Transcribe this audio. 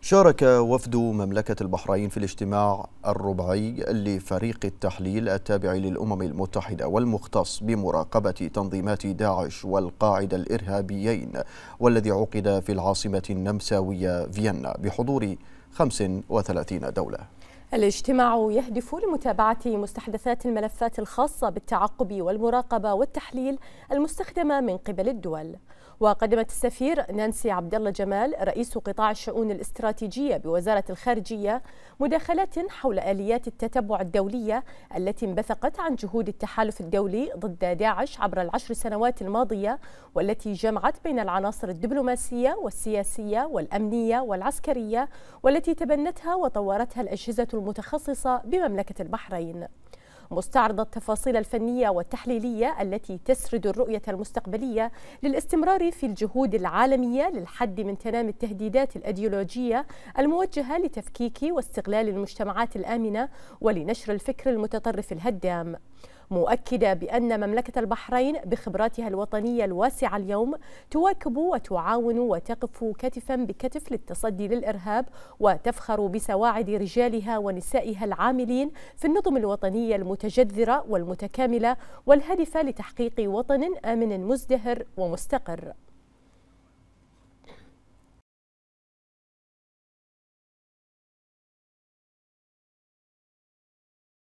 شارك وفد مملكة البحرين في الاجتماع الربعي لفريق التحليل التابع للأمم المتحدة والمختص بمراقبة تنظيمات داعش والقاعدة الإرهابيين والذي عقد في العاصمة النمساوية فيينا بحضور 35 دولة الاجتماع يهدف لمتابعة مستحدثات الملفات الخاصة بالتعقب والمراقبة والتحليل المستخدمة من قبل الدول. وقدمت السفير نانسي عبد الله جمال رئيس قطاع الشؤون الاستراتيجية بوزارة الخارجية مداخلات حول آليات التتبع الدولية التي انبثقت عن جهود التحالف الدولي ضد داعش عبر العشر سنوات الماضية والتي جمعت بين العناصر الدبلوماسية والسياسية والأمنية والعسكرية والتي تبنتها وطورتها الأجهزة المتخصصة بمملكة البحرين مستعرضة التفاصيل الفنية والتحليلية التي تسرد الرؤية المستقبلية للاستمرار في الجهود العالمية للحد من تنامي التهديدات الأيديولوجية الموجهة لتفكيك واستغلال المجتمعات الآمنة ولنشر الفكر المتطرف الهدام مؤكدة بأن مملكة البحرين بخبراتها الوطنية الواسعة اليوم تواكب وتعاون وتقف كتفا بكتف للتصدي للإرهاب وتفخر بسواعد رجالها ونسائها العاملين في النظم الوطنية المتجذرة والمتكاملة والهادفة لتحقيق وطن آمن مزدهر ومستقر